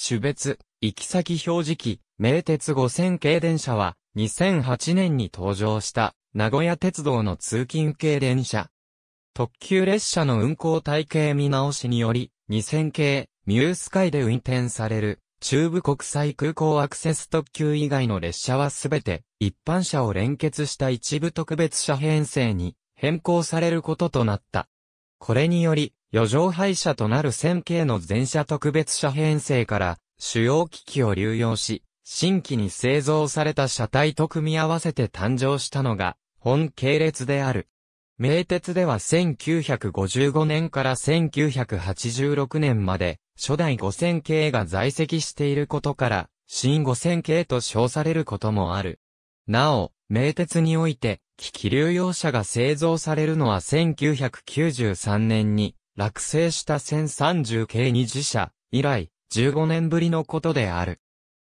種別、行き先表示器、名鉄5000系電車は、2008年に登場した、名古屋鉄道の通勤系電車。特急列車の運行体系見直しにより、2000系、ミュースカイで運転される、中部国際空港アクセス特急以外の列車はすべて、一般車を連結した一部特別車編成に、変更されることとなった。これにより、余剰廃車となる1000系の全車特別車編成から、主要機器を流用し、新規に製造された車体と組み合わせて誕生したのが、本系列である。名鉄では1955年から1986年まで、初代5000系が在籍していることから、新5000系と称されることもある。なお、名鉄において、機器流用車が製造されるのは1993年に、落成した1030系二次車以来、15年ぶりのことである。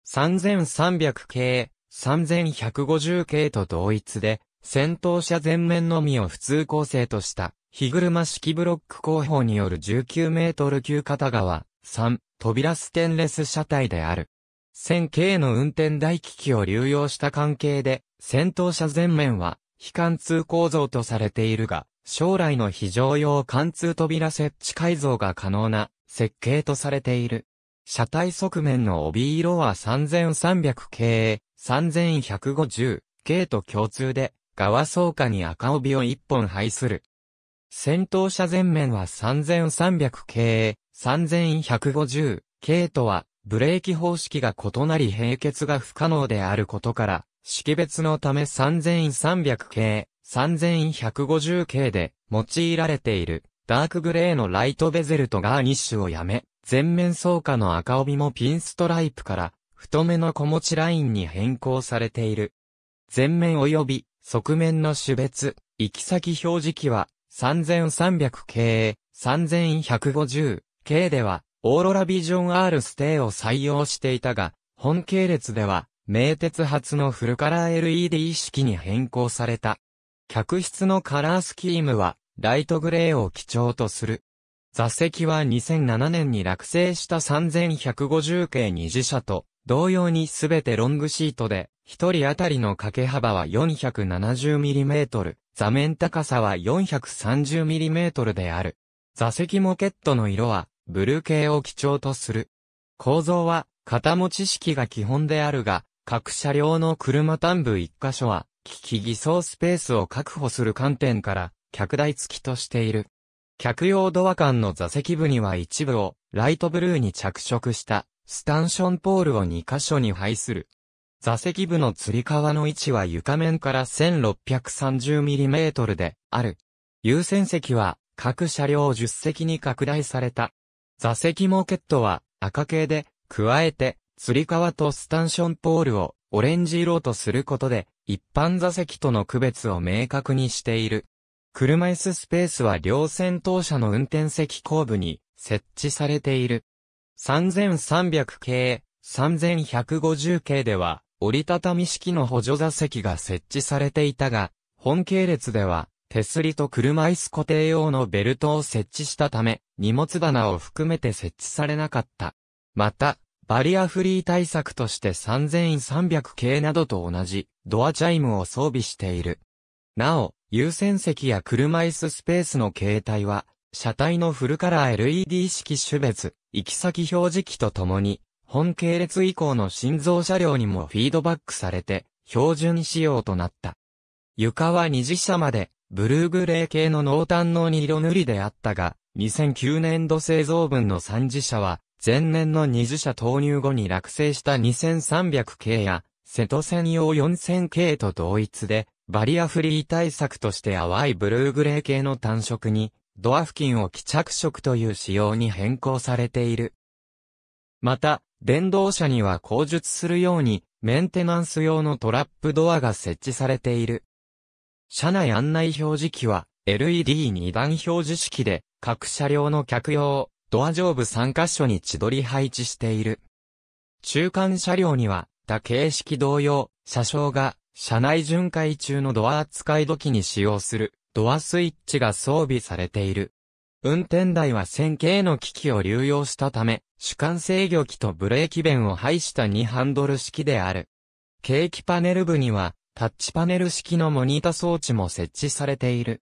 3300系、3150系と同一で、先頭車前面のみを普通構成とした、日車式ブロック工法による19メートル級片側、3、扉ステンレス車体である。1000系の運転台機器を流用した関係で、先頭車前面は、非貫通構造とされているが、将来の非常用貫通扉設置改造が可能な設計とされている。車体側面の帯色は3300系、3150系と共通で、側層下に赤帯を1本配する。先頭車前面は3300系、3150系とは、ブレーキ方式が異なり並結が不可能であることから、識別のため3300系、3150系で用いられているダークグレーのライトベゼルとガーニッシュをやめ、全面装架の赤帯もピンストライプから太めの小持ちラインに変更されている。前面及び側面の種別、行き先表示器は3300系、3150系ではオーロラビジョン R ステーを採用していたが、本系列では名鉄初のフルカラー LED 式に変更された。客室のカラースキームは、ライトグレーを基調とする。座席は2007年に落成した3150系二次車と、同様にすべてロングシートで、一人当たりの掛け幅は 470mm、座面高さは 430mm である。座席モケットの色は、ブルー系を基調とする。構造は、型持ち式が基本であるが、各車両の車端部一箇所は、機器偽装スペースを確保する観点から、客台付きとしている。客用ドア間の座席部には一部を、ライトブルーに着色した、スタンションポールを2箇所に配する。座席部の吊り革の位置は床面から 1630mm である。優先席は各車両10席に拡大された。座席モケットは赤系で、加えて吊り革とスタンションポールをオレンジ色とすることで、一般座席との区別を明確にしている。車椅子スペースは両先頭車の運転席後部に設置されている。3300系、3150系では、折りたたみ式の補助座席が設置されていたが、本系列では、手すりと車椅子固定用のベルトを設置したため、荷物棚を含めて設置されなかった。また、バリアフリー対策として3300系などと同じドアチャイムを装備している。なお、優先席や車椅子スペースの携帯は、車体のフルカラー LED 式種別、行き先表示器とともに、本系列以降の心臓車両にもフィードバックされて、標準仕様となった。床は二次車まで、ブルーグレー系の濃淡のに色塗りであったが、2009年度製造分の三次車は、前年の二次車投入後に落成した2300系や、瀬戸専用4000系と同一で、バリアフリー対策として淡いブルーグレー系の単色に、ドア付近を希着色という仕様に変更されている。また、電動車には口述するように、メンテナンス用のトラップドアが設置されている。車内案内表示器は、LED 二段表示式で、各車両の客用、ドア上部3カ所に千鳥配置している。中間車両には、他形式同様、車掌が、車内巡回中のドア扱い時に使用する、ドアスイッチが装備されている。運転台は線形の機器を流用したため、主管制御機とブレーキ弁を配した2ハンドル式である。景気パネル部には、タッチパネル式のモニタ装置も設置されている。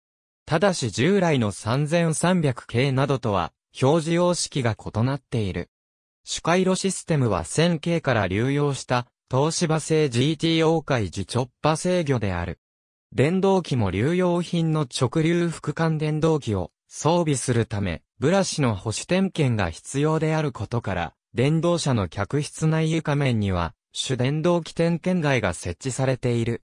ただし従来の3300系などとは表示様式が異なっている。主回路システムは 1000K から流用した東芝製 GTO 回自直波制御である。電動機も流用品の直流副管電動機を装備するため、ブラシの保守点検が必要であることから、電動車の客室内床面には、主電動機点検台が設置されている。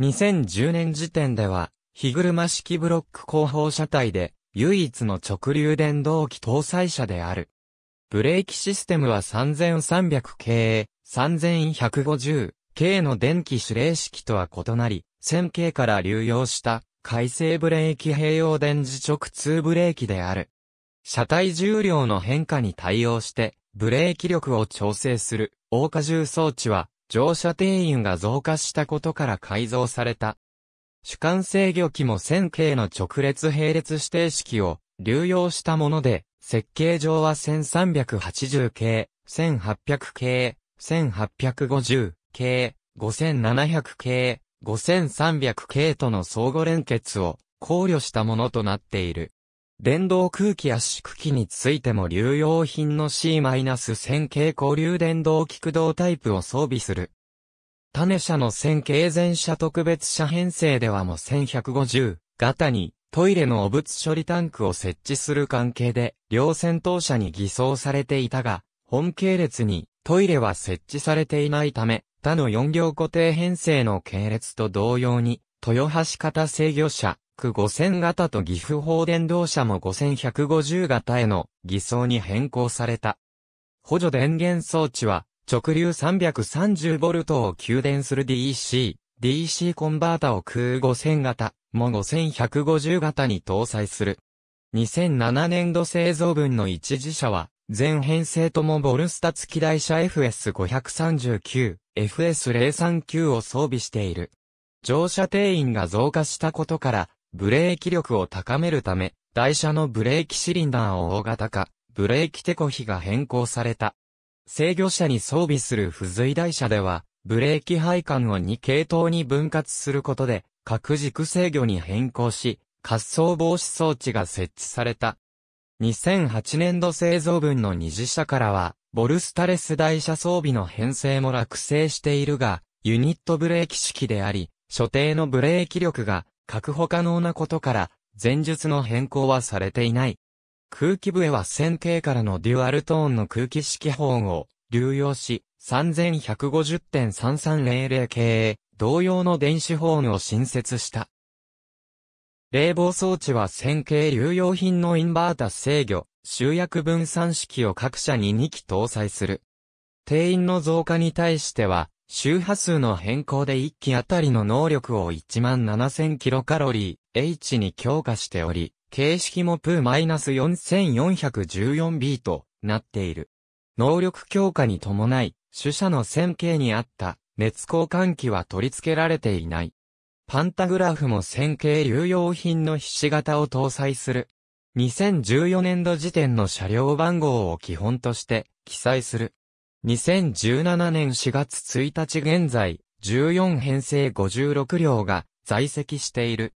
2010年時点では、日車式ブロック後方車体で、唯一の直流電動機搭載車である。ブレーキシステムは 3300K、3150K の電気指令式とは異なり、1000K から流用した回生ブレーキ併用電磁直通ブレーキである。車体重量の変化に対応して、ブレーキ力を調整する、大荷重装置は、乗車定員が増加したことから改造された主管制御機も線形の直列並列指定式を流用したもので、設計上は1380系、1800系、1850系、5700系、5300系との相互連結を考慮したものとなっている。電動空気圧縮機についても流用品の C- 線形交流電動機駆動タイプを装備する種車の線形前車特別車編成ではも1150型にトイレの汚物処理タンクを設置する関係で両戦闘車に偽装されていたが、本系列にトイレは設置されていないため、他の4両固定編成の系列と同様に、豊橋型制御車、区5000型と岐阜放電動車も5150型への偽装に変更された。補助電源装置は、直流 330V を給電する DC、DC コンバータを空5000型、も5150型に搭載する。2007年度製造分の一次車は、全編成ともボルスタ付き台車 FS539、FS039 を装備している。乗車定員が増加したことから、ブレーキ力を高めるため、台車のブレーキシリンダーを大型化、ブレーキテコ比が変更された。制御車に装備する付随台車では、ブレーキ配管を2系統に分割することで、各軸制御に変更し、滑走防止装置が設置された。2008年度製造分の二次車からは、ボルスタレス台車装備の編成も落成しているが、ユニットブレーキ式であり、所定のブレーキ力が確保可能なことから、前述の変更はされていない。空気笛は線形からのデュアルトーンの空気式砲を流用し、3150.3300系、同様の電子ホーを新設した。冷房装置は線形流用品のインバータ制御、集約分散式を各社に2機搭載する。定員の増加に対しては、周波数の変更で1機あたりの能力を1 7 0 0 0キロカロリー H に強化しており、形式もプー -4414B となっている。能力強化に伴い、主車の線形にあった熱交換器は取り付けられていない。パンタグラフも線形流用品の菱型形を搭載する。2014年度時点の車両番号を基本として記載する。2017年4月1日現在、14編成56両が在籍している。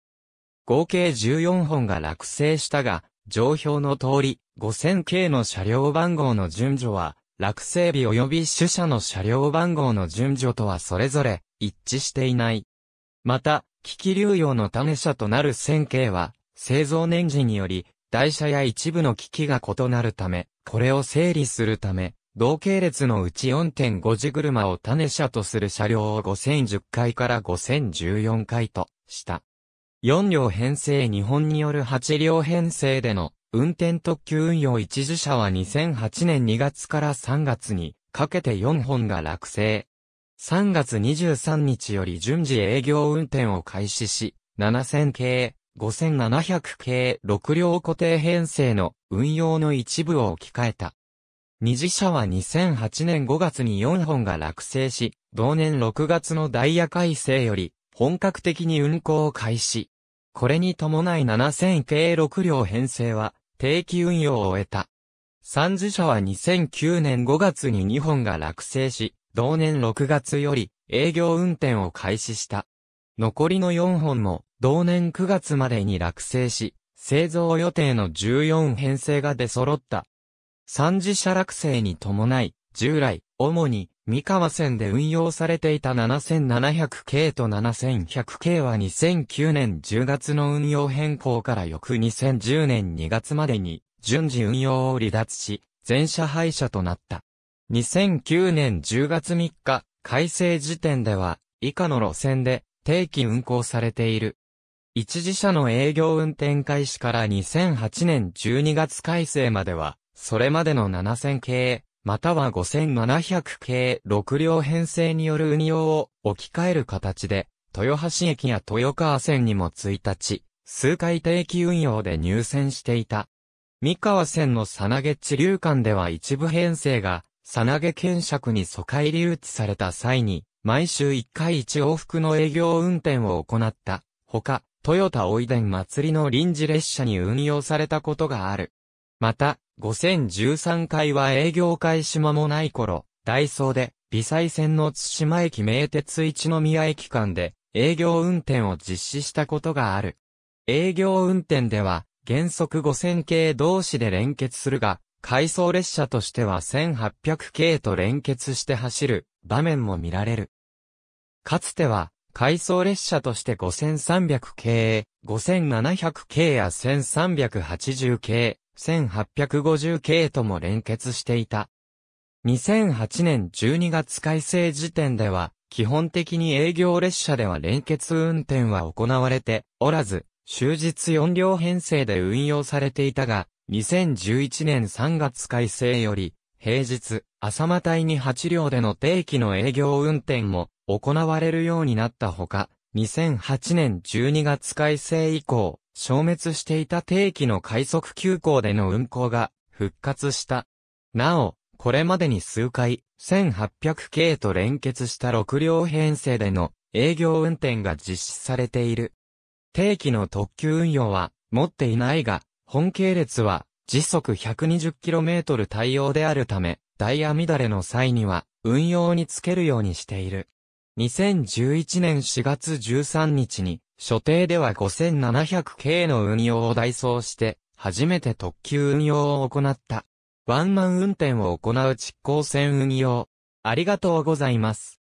合計14本が落成したが、上表の通り、5000系の車両番号の順序は、落成日及び主車の車両番号の順序とはそれぞれ一致していない。また、機器流用の種車となる1000系は、製造年次により、台車や一部の機器が異なるため、これを整理するため、同系列のうち4.5次車を種車とする車両を5010回から5014回とした。4両編成日本による8両編成での運転特急運用一時車は2008年2月から3月にかけて4本が落成。3月23日より順次営業運転を開始し、7000系、5700系6両固定編成の運用の一部を置き換えた。二次車は2008年5月に4本が落成し、同年6月のダイヤ改正より本格的に運行を開始。これに伴い7000系6両編成は定期運用を終えた。三次車は2009年5月に2本が落成し、同年6月より営業運転を開始した。残りの4本も同年9月までに落成し、製造予定の14編成が出揃った。三次車落成に伴い、従来、主に三河線で運用されていた7700系と7100系は2009年10月の運用変更から翌2010年2月までに順次運用を離脱し、全車廃車となった。2009年10月3日、改正時点では、以下の路線で定期運行されている。一時車の営業運転開始から2008年12月改正までは、それまでの7000系、または5700系6両編成による運用を置き換える形で、豊橋駅や豊川線にも1日、数回定期運用で入線していた。三河線のさなげ地流間では一部編成が、さなげ検索に疎開留置された際に、毎週1回1往復の営業運転を行った。ほか、トヨタおいでん祭りの臨時列車に運用されたことがある。また、5013回は営業開始間もない頃、ダイソーで、微細線の津島駅名鉄一宮駅間で、営業運転を実施したことがある。営業運転では、原則5000系同士で連結するが、回送列車としては1800系と連結して走る場面も見られる。かつては、回送列車として5300系、5700系や1380系、1850系とも連結していた。2008年12月改正時点では、基本的に営業列車では連結運転は行われておらず、終日4両編成で運用されていたが、2011年3月改正より、平日、朝間帯に8両での定期の営業運転も行われるようになったほか、2008年12月改正以降、消滅していた定期の快速急行での運行が復活した。なお、これまでに数回、1800系と連結した6両編成での営業運転が実施されている。定期の特急運用は持っていないが、本系列は時速 120km 対応であるため、ダイヤ乱れの際には運用につけるようにしている。2011年4月13日に所定では 5700K の運用を代走して、初めて特急運用を行った。ワンマン運転を行う実行線運用。ありがとうございます。